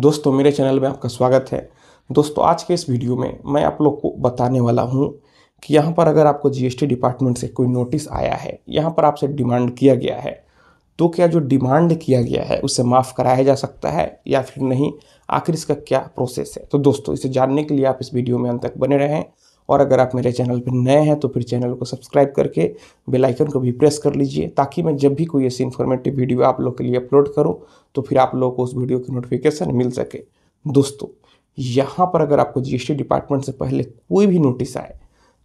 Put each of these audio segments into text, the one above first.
दोस्तों मेरे चैनल में आपका स्वागत है दोस्तों आज के इस वीडियो में मैं आप लोग को बताने वाला हूँ कि यहाँ पर अगर आपको जीएसटी डिपार्टमेंट से कोई नोटिस आया है यहाँ पर आपसे डिमांड किया गया है तो क्या जो डिमांड किया गया है उसे माफ़ कराया जा सकता है या फिर नहीं आखिर इसका क्या प्रोसेस है तो दोस्तों इसे जानने के लिए आप इस वीडियो में अंत तक बने रहें और अगर आप मेरे चैनल पर नए हैं तो फिर चैनल को सब्सक्राइब करके बेल आइकन को भी प्रेस कर लीजिए ताकि मैं जब भी कोई ऐसी इन्फॉर्मेटिव वीडियो आप लोग के लिए अपलोड करूँ तो फिर आप लोग को उस वीडियो की नोटिफिकेशन मिल सके दोस्तों यहाँ पर अगर आपको जीएसटी डिपार्टमेंट से पहले कोई भी नोटिस आए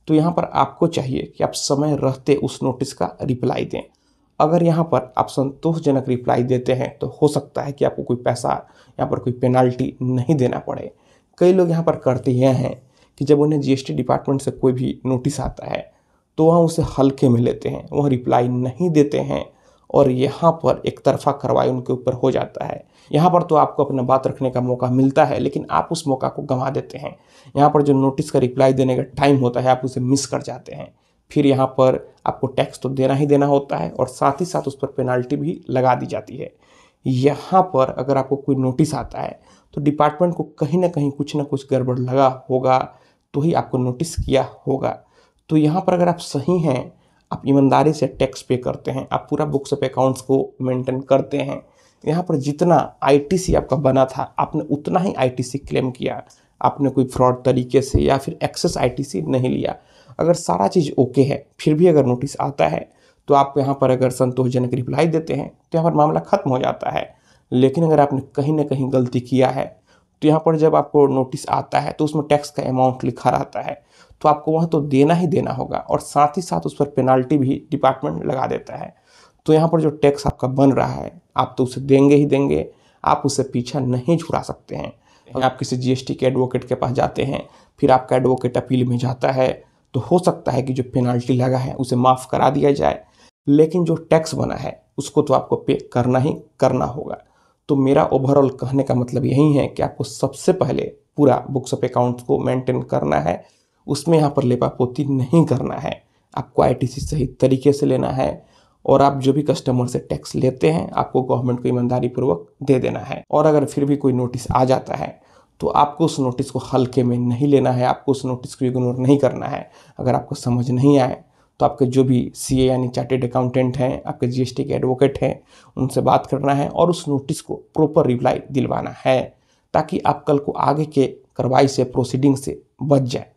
तो यहाँ पर आपको चाहिए कि आप समय रहते उस नोटिस का रिप्लाई दें अगर यहाँ पर आप संतोषजनक रिप्लाई देते हैं तो हो सकता है कि आपको कोई पैसा यहाँ पर कोई पेनाल्टी नहीं देना पड़े कई लोग यहाँ पर करते हैं कि जब उन्हें जीएसटी डिपार्टमेंट से कोई भी नोटिस आता है तो वह उसे हल्के में लेते हैं वह रिप्लाई नहीं देते हैं और यहाँ पर एक तरफा कार्रवाई उनके ऊपर हो जाता है यहाँ पर तो आपको अपना बात रखने का मौका मिलता है लेकिन आप उस मौका को गंवा देते हैं यहाँ पर जो नोटिस का रिप्लाई देने का टाइम होता है आप उसे मिस कर जाते हैं फिर यहाँ पर आपको टैक्स तो देना ही देना होता है और साथ ही साथ उस पर पेनाल्टी भी लगा दी जाती है यहाँ पर अगर आपको कोई नोटिस आता है तो डिपार्टमेंट को कहीं ना कहीं कुछ ना कुछ गड़बड़ लगा होगा तो ही आपको नोटिस किया होगा तो यहाँ पर अगर आप सही हैं आप ईमानदारी से टैक्स पे करते हैं आप पूरा बुक्स ऑफ अकाउंट्स को मेंटेन करते हैं तो यहाँ पर जितना आईटीसी आपका बना था आपने उतना ही आईटीसी क्लेम किया आपने कोई फ्रॉड तरीके से या फिर एक्सेस आईटीसी नहीं लिया अगर सारा चीज़ ओके है फिर भी अगर नोटिस आता है तो आप यहाँ पर अगर संतोषजनक रिप्लाई देते हैं तो यहाँ पर मामला ख़त्म हो जाता है लेकिन अगर आपने कहीं ना कहीं गलती किया है तो यहाँ पर जब आपको नोटिस आता है तो उसमें टैक्स का अमाउंट लिखा रहता है तो आपको वहाँ तो देना ही देना होगा और साथ ही साथ उस पर पेनाल्टी भी डिपार्टमेंट लगा देता है तो यहाँ पर जो टैक्स आपका बन रहा है आप तो उसे देंगे ही देंगे आप उसे पीछा नहीं छुड़ा सकते हैं आप किसी जीएसटी के एडवोकेट के पास जाते हैं फिर आपका एडवोकेट अपील में जाता है तो हो सकता है कि जो पेनाल्टी लगा है उसे माफ़ करा दिया जाए लेकिन जो टैक्स बना है उसको तो आपको पे करना ही करना होगा तो मेरा ओवरऑल कहने का मतलब यही है कि आपको सबसे पहले पूरा बुक्स ऑफ अकाउंट को मेंटेन करना है उसमें यहाँ पर लेपापोती नहीं करना है आपको आई सही तरीके से लेना है और आप जो भी कस्टमर से टैक्स लेते हैं आपको गवर्नमेंट को ईमानदारी पूर्वक दे देना है और अगर फिर भी कोई नोटिस आ जाता है तो आपको उस नोटिस को हल्के में नहीं लेना है आपको उस नोटिस को इग्नोर नहीं करना है अगर आपको समझ नहीं आए तो आपके जो भी सी यानी चार्टेड अकाउंटेंट हैं आपके जीएसटी के एडवोकेट हैं उनसे बात करना है और उस नोटिस को प्रॉपर रिप्लाई दिलवाना है ताकि आप कल को आगे के कार्रवाई से प्रोसीडिंग से बच जाए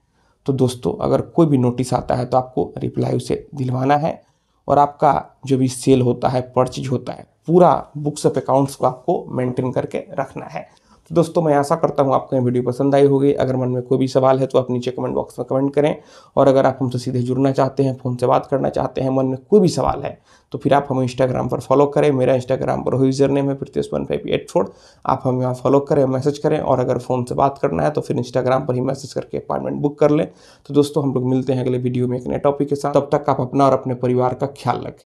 तो दोस्तों अगर कोई भी नोटिस आता है तो आपको रिप्लाई उसे दिलवाना है और आपका जो भी सेल होता है परचेज होता है पूरा बुक्स ऑफ अकाउंट्स को आपको मेंटेन करके रखना है तो दोस्तों मैं आशा करता हूँ आपको यह वीडियो पसंद आई होगी अगर मन में कोई भी सवाल है तो आप नीचे कमेंट बॉक्स में कमेंट करें और अगर आप हमसे सीधे जुड़ना चाहते हैं फ़ोन से बात करना चाहते हैं मन में कोई भी सवाल है तो फिर आप हमें इंस्टाग्राम पर फॉलो करें मेरा इंस्टाग्राम पर यूज़र नेम है प्रत्येस वन फाइव एट फोर आप हमें वहाँ फॉलो करें मैसेज करें और अगर फ़ोन से बात करना है तो फिर इंस्टाग्राम पर ही मैसेज करके अपॉइंटमेंट बुक कर लें तो दोस्तों हम लोग मिलते हैं अगले वीडियो में एक नए टॉपिक के साथ तब तक आप अपना और अपने परिवार का ख्याल रखें